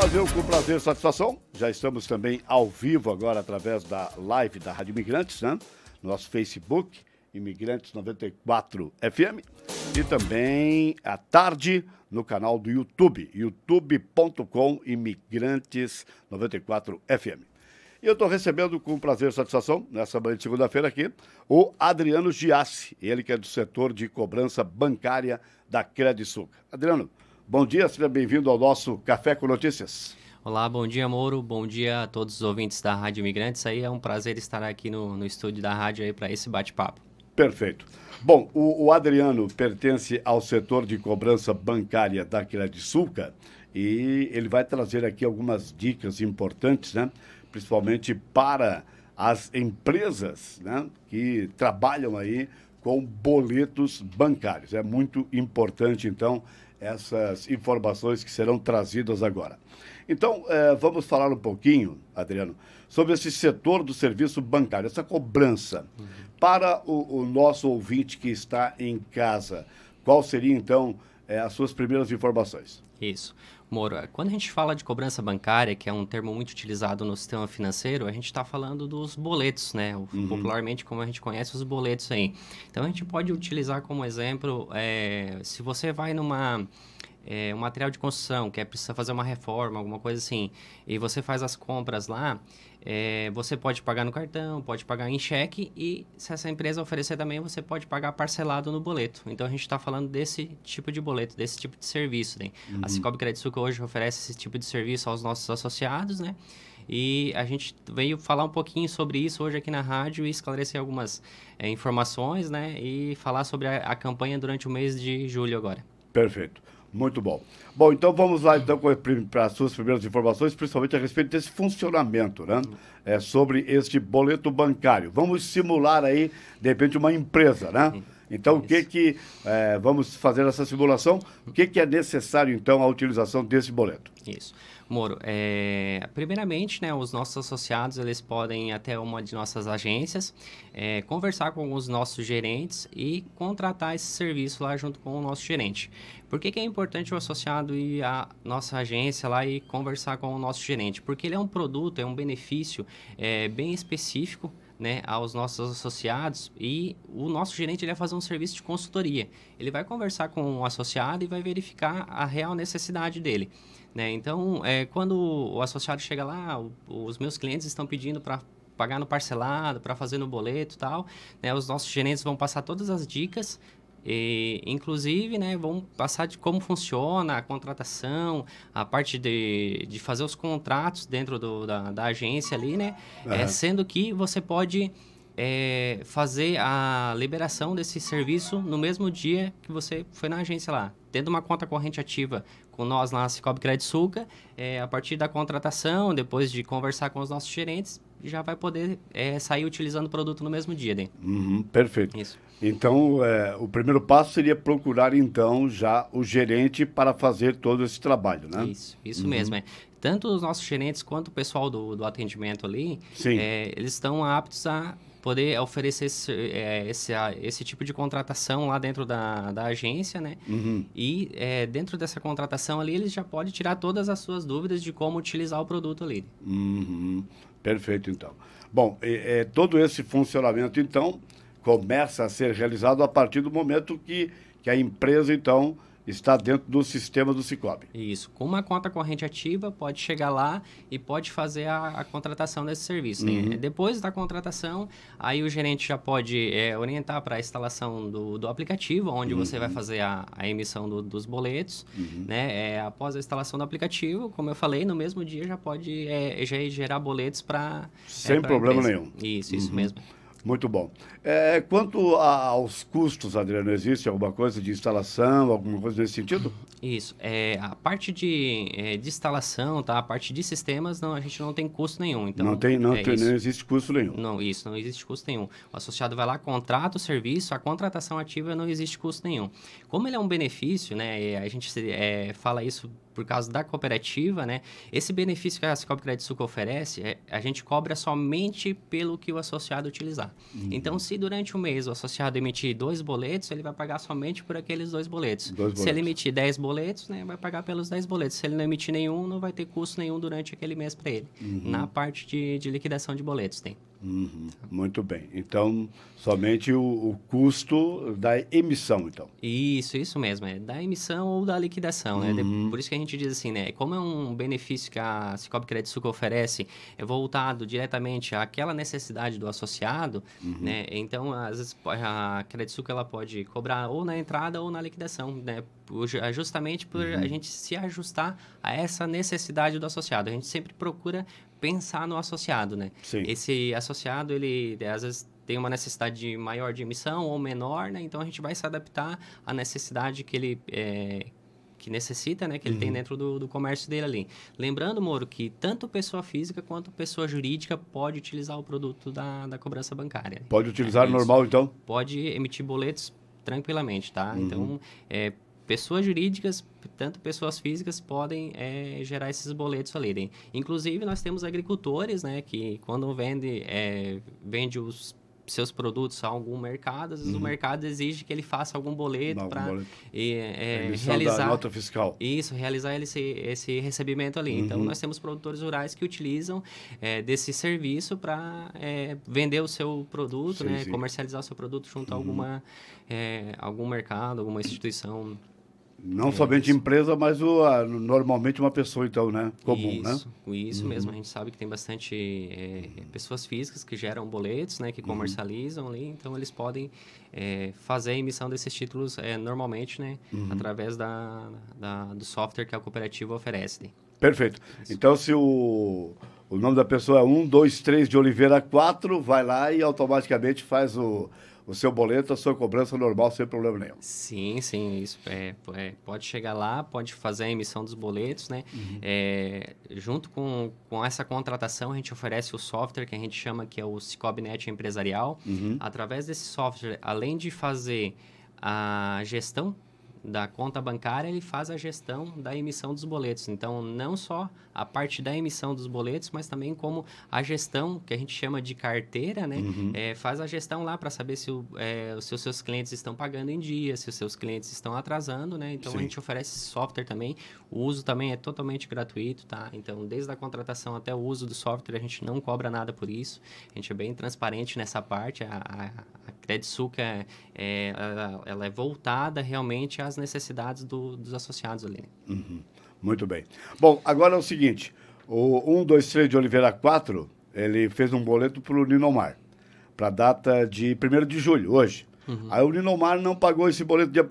Mas eu, com prazer e satisfação, já estamos também ao vivo agora através da live da Rádio Imigrantes, né? Nosso Facebook, Imigrantes 94 FM. E também à tarde no canal do YouTube, youtube.com Imigrantes 94 FM. E eu estou recebendo com prazer e satisfação, nessa manhã de segunda-feira aqui, o Adriano Giassi, ele que é do setor de cobrança bancária da Suca. Adriano, Bom dia, seja bem-vindo ao nosso Café com Notícias. Olá, bom dia, Moro. Bom dia a todos os ouvintes da Rádio Imigrantes. Aí é um prazer estar aqui no, no estúdio da rádio aí para esse bate-papo. Perfeito. Bom, o, o, Adriano pertence ao setor de cobrança bancária da Sulca e ele vai trazer aqui algumas dicas importantes, né? Principalmente para as empresas né? que trabalham aí com boletos bancários. É muito importante, então, essas informações que serão trazidas agora. Então, eh, vamos falar um pouquinho, Adriano, sobre esse setor do serviço bancário, essa cobrança. Uhum. Para o, o, nosso ouvinte que está em casa, qual seria então eh, as suas primeiras informações? Isso. Moro, é, quando a gente fala de cobrança bancária, que é um termo muito utilizado no sistema financeiro, a gente está falando dos boletos, né? Uhum. Popularmente, como a gente conhece, os boletos aí. Então, a gente pode utilizar como exemplo, é, se você vai numa é, um material de construção, que é precisa fazer uma reforma, alguma coisa assim, e você faz as compras lá, é, você pode pagar no cartão, pode pagar em cheque e se essa empresa oferecer também, você pode pagar parcelado no boleto. Então a gente está falando desse tipo de boleto, desse tipo de serviço. Né? Uhum. A Cicobi Credit Suco hoje oferece esse tipo de serviço aos nossos associados, né? E a gente veio falar um pouquinho sobre isso hoje aqui na rádio e esclarecer algumas é, informações, né? E falar sobre a, a campanha durante o mês de julho agora. Perfeito. Muito bom. Bom, então vamos lá então para as suas primeiras informações, principalmente a respeito desse funcionamento, né? É, sobre este boleto bancário. Vamos simular aí, de repente, uma empresa, né? Então, o que que, é, vamos fazer essa simulação, o que que é necessário, então, a utilização desse boleto? Isso. Moro, é, primeiramente, né, os nossos associados, eles podem ir até uma de nossas agências, é, conversar com os nossos gerentes e contratar esse serviço lá junto com o nosso gerente. Por que, que é importante o associado ir à nossa agência lá e conversar com o nosso gerente? Porque ele é um produto, é um benefício é, bem específico, né, aos nossos associados e o nosso gerente ele vai fazer um serviço de consultoria. Ele vai conversar com o um associado e vai verificar a real necessidade dele. Né? Então, é, quando o associado chega lá, os meus clientes estão pedindo para pagar no parcelado, para fazer no boleto e tal. Né? Os nossos gerentes vão passar todas as dicas e, inclusive, né, vamos passar de como funciona a contratação, a parte de, de fazer os contratos dentro do, da, da agência ali, né? Uhum. É, sendo que você pode é, fazer a liberação desse serviço no mesmo dia que você foi na agência lá. Tendo uma conta corrente ativa com nós lá na Cicobi Suca, é, a partir da contratação, depois de conversar com os nossos gerentes, já vai poder é, sair utilizando o produto no mesmo dia, né? Uhum, perfeito. Isso. Então, é, o primeiro passo seria procurar, então, já o gerente para fazer todo esse trabalho, né? Isso, isso uhum. mesmo. É. Tanto os nossos gerentes quanto o pessoal do, do atendimento ali, é, eles estão aptos a poder oferecer esse, é, esse, esse, tipo de contratação lá dentro da, da agência, né? Uhum. E é, dentro dessa contratação ali, eles já podem tirar todas as suas dúvidas de como utilizar o produto ali. Uhum. Perfeito, então. Bom, é, é, todo esse funcionamento, então, começa a ser realizado a partir do momento que, que a empresa, então, está dentro do sistema do Cicobi. Isso. Com uma conta corrente ativa, pode chegar lá e pode fazer a, a contratação desse serviço. Uhum. É, depois da contratação, aí o gerente já pode é, orientar para a instalação do, do aplicativo, onde uhum. você vai uhum. fazer a, a emissão do, dos boletos. Uhum. Né? É, após a instalação do aplicativo, como eu falei, no mesmo dia já pode é, já gerar boletos para... É, Sem problema nenhum. Isso, isso uhum. mesmo. Muito bom. É, quanto a, aos custos, Adriano, existe alguma coisa de instalação, alguma coisa nesse sentido? Isso. É, a parte de, é, de instalação, tá? a parte de sistemas, não, a gente não tem custo nenhum. Então, não tem, não, é tem, não existe custo nenhum. Não, isso, não existe custo nenhum. O associado vai lá, contrata o serviço, a contratação ativa não existe custo nenhum. Como ele é um benefício, né? É, a gente é, fala isso por causa da cooperativa, né? Esse benefício que a Cicobi Crédito Suco oferece, é, a gente cobra somente pelo que o associado utilizar. Uhum. Então, se durante o um mês o associado emitir dois boletos, ele vai pagar somente por aqueles dois boletos. Dois boletos. Se ele emitir dez boletos, né, vai pagar pelos dez boletos. Se ele não emitir nenhum, não vai ter custo nenhum durante aquele mês para ele. Uhum. Na parte de, de liquidação de boletos tem. Uhum, muito bem. Então, somente o, o, custo da emissão, então. Isso, isso mesmo. É da emissão ou da liquidação, uhum. né? De, uhum. por isso que a gente diz assim, né? Como é um benefício que a Cicobi Crédito Suco oferece, é voltado diretamente àquela necessidade do associado, uhum. né? Então, às vezes, a Crédito Suco, ela pode cobrar ou na entrada ou na liquidação, né? É justamente por a uhum. gente se ajustar a essa necessidade do associado. A gente sempre procura pensar no associado, né? Sim. Esse associado, ele às vezes tem uma necessidade maior de emissão ou menor, né? Então a gente vai se adaptar à necessidade que ele é, que necessita, né? Que ele uhum. tem dentro do, do, comércio dele ali. Lembrando, Moro, que tanto pessoa física quanto pessoa jurídica pode utilizar o produto da, da cobrança bancária. Pode utilizar é, normal, então? Pode emitir boletos tranquilamente, tá? Uhum. Então, é, pessoas jurídicas, tanto pessoas físicas, podem é, gerar esses boletos ali, né? Inclusive, nós temos agricultores, né, que quando vende, é, vende os seus produtos a algum mercado, às vezes uhum. o mercado exige que ele faça algum boleto para é, é, realizar nota fiscal. Isso, realizar esse, esse recebimento ali. Então, uhum. Então nós temos produtores rurais que utilizam é, desse serviço para é, vender o seu produto, sim, né, sim. comercializar o seu produto junto uhum. a alguma é, algum mercado, alguma instituição não é somente isso. empresa, mas o, a, normalmente uma pessoa, então, né? Comum, né? isso, né? Isso uhum. mesmo. A gente sabe que tem bastante é, pessoas físicas que geram boletos, né? Que uhum. comercializam uhum. ali. Então, eles podem é, fazer a emissão desses títulos é, normalmente, né? Uhum. Através da, da, do software que a cooperativa oferece. Perfeito. Isso. Então, se o o nome da pessoa é 123 de Oliveira 4, vai lá e automaticamente faz o, o seu boleto, a sua cobrança normal, sem problema nenhum. Sim, sim, isso. É, é pode chegar lá, pode fazer a emissão dos boletos, né? Uhum. É, junto com, com essa contratação, a gente oferece o software que a gente chama que é o Cicobnet Empresarial. Uhum. Através desse software, além de fazer a gestão da conta bancária, ele faz a gestão da emissão dos boletos. Então, não só a parte da emissão dos boletos, mas também como a gestão, que a gente chama de carteira, né? Uhum. É, faz a gestão lá para saber se, o, é, se os seus clientes estão pagando em dia, se os seus clientes estão atrasando, né? Então, Sim. a gente oferece software também. O uso também é totalmente gratuito, tá? Então, desde a contratação até o uso do software, a gente não cobra nada por isso. A gente é bem transparente nessa parte. A, a, a Suca, é, é, ela, ela é voltada realmente às necessidades do, dos associados ali. Uhum. Muito bem. Bom, agora é o seguinte: o 123 de Oliveira 4, ele fez um boleto para o Ninomar, para a data de 1 de julho, hoje. Uhum. Aí o Ninomar não pagou esse boleto dia 1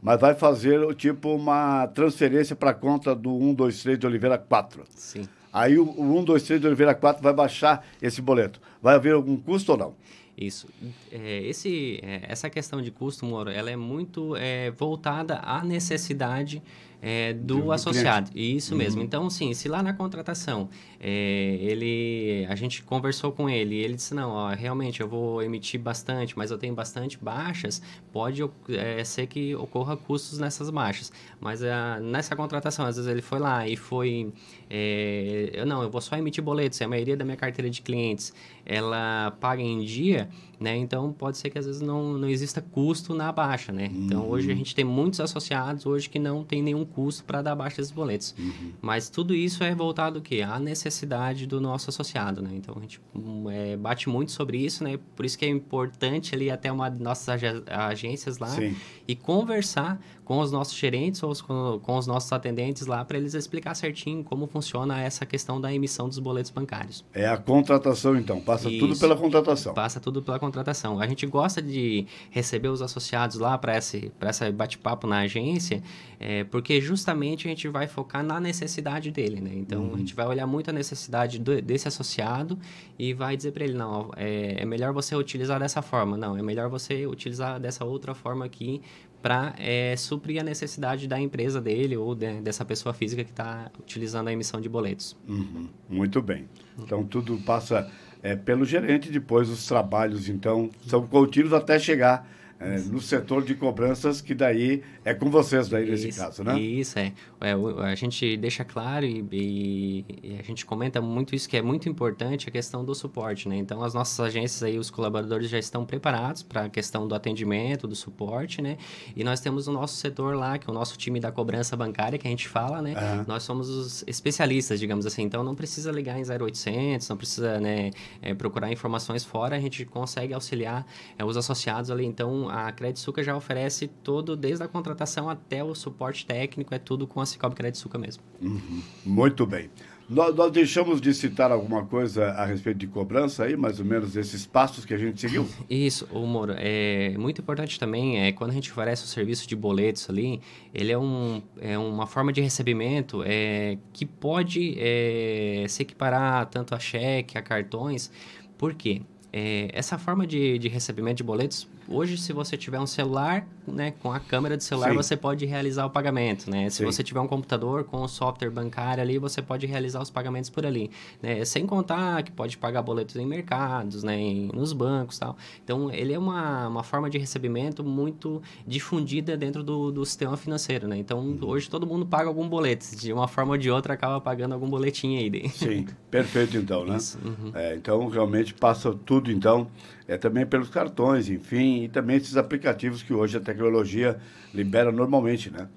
mas vai fazer o tipo uma transferência para a conta do 123 de Oliveira 4. Sim. Aí o, o 123 de Oliveira 4 vai baixar esse boleto. Vai haver algum custo ou não? Isso. É, esse, é, essa questão de custo, Moro, ela é muito é, voltada à necessidade é, do, do, associado. Cliente. Isso uhum. mesmo. Então, sim, se lá na contratação é, ele, a gente conversou com ele e ele disse, não, ó, realmente eu vou emitir bastante, mas eu tenho bastante baixas, pode é, ser que ocorra custos nessas baixas. Mas a, ah, nessa contratação, às vezes ele foi lá e foi, é, eu não, eu vou só emitir boletos, a maioria da minha carteira de clientes, ela paga em dia, né? Então, pode ser que às vezes não, não exista custo na baixa, né? Uhum. Então, hoje a uhum. gente tem muitos associados hoje que não tem nenhum custo para dar baixa desses boletos. Uhum. Mas tudo isso é voltado que à necessidade do nosso associado, né? Então a gente hum, é, bate muito sobre isso, né? Por isso que é importante ali até uma nossas ag agências lá Sim. e conversar com os nossos gerentes ou com, com os nossos atendentes lá para eles explicar certinho como funciona essa questão da emissão dos boletos bancários. É a contratação então, passa isso. tudo pela contratação. Passa tudo pela contratação. A gente gosta de receber os associados lá para esse para esse bate-papo na agência, é, porque justamente a gente vai focar na necessidade dele, né? Então, uhum. a gente vai olhar muito a necessidade do, desse associado e vai dizer para ele, não, é, é melhor você utilizar dessa forma, não, é melhor você utilizar dessa outra forma aqui para é, suprir a necessidade da empresa dele ou de, dessa pessoa física que está utilizando a emissão de boletos. Uhum. Muito bem. Uhum. Então, tudo passa é, pelo gerente, depois os trabalhos, então, são contínuos até chegar é, no setor de cobranças, que daí é com vocês daí nesse caso, né? Isso, é. é. A gente deixa claro e, e, e, a gente comenta muito isso, que é muito importante a questão do suporte, né? Então, as nossas agências aí, os colaboradores já estão preparados para a questão do atendimento, do suporte, né? E nós temos o nosso setor lá, que é o nosso time da cobrança bancária, que a gente fala, né? Uhum. Nós somos os especialistas, digamos assim. Então, não precisa ligar em 0800, não precisa né, é, procurar informações fora, a gente consegue auxiliar é, os associados ali. Então, a cred suca já oferece todo, desde a contratação até o suporte técnico, é tudo com a Cicobi suca mesmo. Uhum. Muito bem. Nós, nós, deixamos de citar alguma coisa a respeito de cobrança aí, mais ou menos esses passos que a gente seguiu? Isso, o Moro, é muito importante também, é quando a gente oferece o serviço de boletos ali, ele é, um, é uma forma de recebimento é, que pode é, se equiparar tanto a cheque, a cartões, por quê? É, essa forma de, de recebimento de boletos Hoje, se você tiver um celular, né, com a câmera de celular, Sim. você pode realizar o pagamento, né? Se Sim. você tiver um computador com o software bancário ali, você pode realizar os pagamentos por ali, né? Sem contar que pode pagar boletos em mercados, né, em, nos bancos tal. Então, ele é uma, uma forma de recebimento muito difundida dentro do, do sistema financeiro, né? Então, uhum. hoje todo mundo paga algum boleto, de uma forma ou de outra acaba pagando algum boletim aí. dentro. Sim, perfeito então, né? Isso, uhum. é, então, realmente passa tudo então é também pelos cartões, enfim, e também esses aplicativos que hoje a tecnologia libera normalmente, né?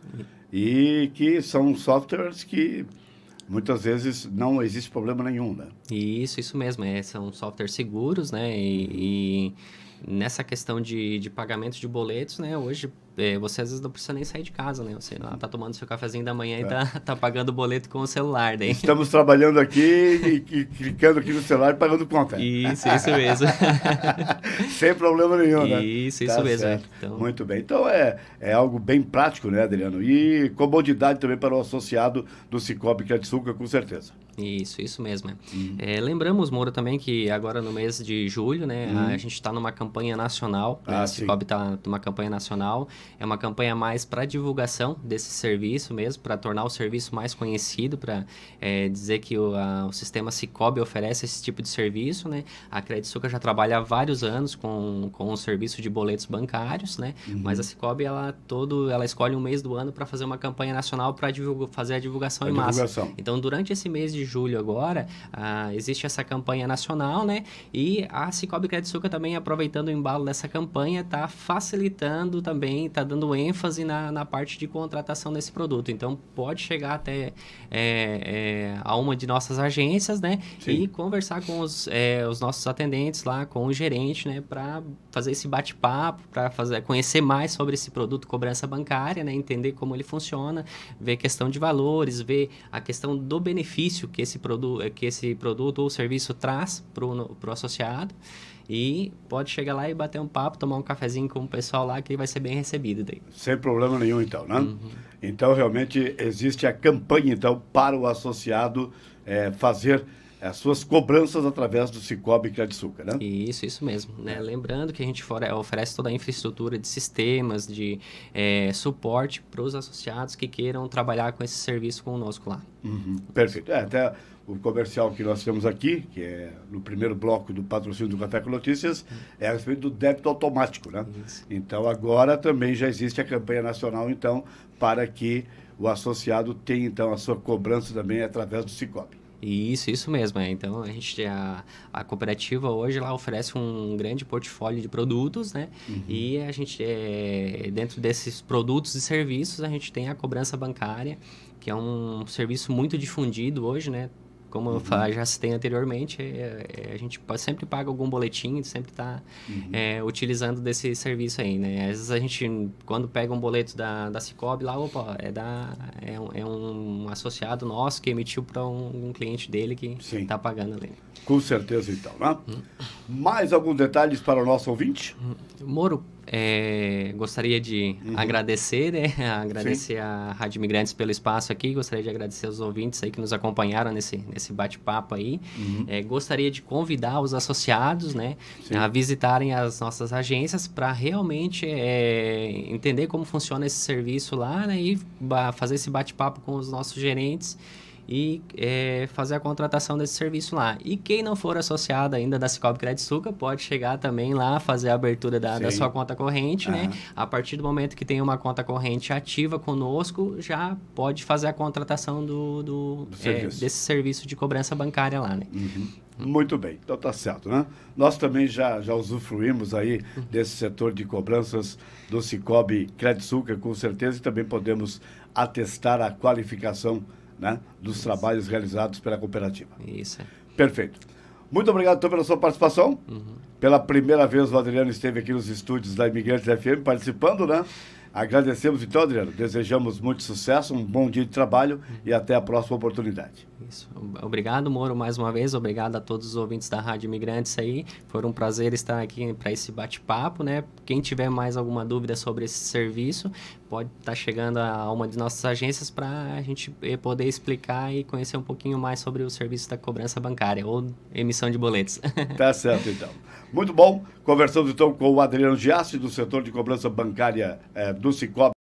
E que são softwares que muitas vezes não existe problema nenhum, né? Isso, isso mesmo. É, são softwares seguros, né? E, e nessa questão de, de pagamento de boletos, né? Hoje é, você às vezes não precisa nem sair de casa, né? Você lá tá tomando seu cafezinho da manhã é. e tá, tá pagando o boleto com o celular, né? Estamos trabalhando aqui e, e clicando aqui no celular e pagando conta. Isso, isso mesmo. Sem problema nenhum, né? Isso, isso tá mesmo. Então... Muito bem. Então é, é algo bem prático, né, Adriano? E comodidade também para o associado do Cicobi Credsuca, com certeza. Isso, isso mesmo. Uhum. É, lembramos, Moura, também que agora no mês de julho, né, a uhum. gente está numa campanha campanha nacional. Né? Ah, né? A Cicobi está numa campanha nacional. É uma campanha mais para divulgação desse serviço mesmo, para tornar o serviço mais conhecido, para é, dizer que o, a, o sistema Cicobi oferece esse tipo de serviço. Né? A Suca já trabalha há vários anos com, com o serviço de boletos bancários, né? Uhum. mas a Cicobi ela, todo, ela escolhe um mês do ano para fazer uma campanha nacional para fazer a divulgação a em divulgação. massa. Então, durante esse mês de julho agora, ah, existe essa campanha nacional né? e a Cicobi Suca também aproveitando aproveitando o embalo dessa campanha, está facilitando também, está dando ênfase na, na parte de contratação desse produto. Então, pode chegar até é, é, a uma de nossas agências, né? E conversar com os, é, os nossos atendentes lá, com o gerente, né? Para fazer esse bate-papo, para conhecer mais sobre esse produto cobrança bancária, né? Entender como ele funciona, ver questão de valores, ver a questão do benefício que esse, produto que esse produto ou serviço traz para o associado. E pode chegar lá e bater um papo, tomar um cafezinho com o pessoal lá, que vai ser bem recebido daí. Sem problema nenhum, então, né? Uhum. Então, realmente, existe a campanha, então, para o associado é, fazer é, as suas cobranças através do Cicobi Crediçuca, né? Isso, isso mesmo. Né? É. Lembrando que a gente oferece toda a infraestrutura de sistemas, de é, suporte para os associados que queiram trabalhar com esse serviço conosco lá. Uhum, perfeito. É, até o comercial que nós temos aqui, que é no primeiro bloco do patrocínio do Café com Notícias, é a respeito do débito automático, né? Isso. Então, agora também já existe a campanha nacional, então, para que o associado tenha, então, a sua cobrança também através do Cicobi. Isso, isso mesmo. É. Então a gente a, a cooperativa hoje lá oferece um grande portfólio de produtos, né? Uhum. E a gente é, dentro desses produtos e serviços a gente tem a cobrança bancária, que é um serviço muito difundido hoje, né? Como uhum. eu já citei anteriormente, é, é, a gente pode, sempre paga algum boletim, sempre está uhum. é, utilizando desse serviço aí, né? Às vezes a gente, quando pega um boleto da, da Cicobi lá, opa, é, da, é, um, é um associado nosso que emitiu para um, um, cliente dele que está pagando ali. Com certeza, então, né? Uhum. Mais alguns detalhes para o nosso ouvinte? Moro, é, gostaria de uhum. agradecer, né? Agradecer Sim. a Rádio Imigrantes pelo espaço aqui. Gostaria de agradecer aos ouvintes aí que nos acompanharam nesse, nesse bate-papo aí. Uhum. É, gostaria de convidar os associados, né? A visitarem as nossas agências para realmente é, entender como funciona esse serviço lá, né? E fazer esse bate-papo com os nossos gerentes e é, fazer a contratação desse serviço lá. E quem não for associado ainda da Cicobi Crédito pode chegar também lá, fazer a abertura da, da sua conta corrente, uhum. né? A partir do momento que tem uma conta corrente ativa conosco, já pode fazer a contratação do, do, do é, serviço. desse serviço de cobrança bancária lá, né? Uhum. Muito bem, então tá certo, né? Nós também já, já usufruímos aí desse setor de cobranças do Cicobi Crédito com certeza, e também podemos atestar a qualificação né, dos trabalhos realizados pela cooperativa. Isso. Perfeito. Muito obrigado, então, pela sua participação. Uhum. Pela primeira vez, o Adriano esteve aqui nos estúdios da Imigrantes FM participando, né? Agradecemos, então, Adriano. Desejamos muito sucesso, um bom dia de trabalho uhum. e até a próxima oportunidade. Isso. Obrigado, Moro, mais uma vez. Obrigado a todos os ouvintes da Rádio Imigrantes aí. Foi um prazer estar aqui para esse bate-papo, né? Quem tiver mais alguma dúvida sobre esse serviço, pode estar tá chegando a uma de nossas agências para a gente eh, poder explicar e conhecer um pouquinho mais sobre o serviço da cobrança bancária ou emissão de boletos. Tá certo, então. Muito bom. Conversamos então com o Adriano Giassi, do setor de cobrança bancária é, do Cicobi.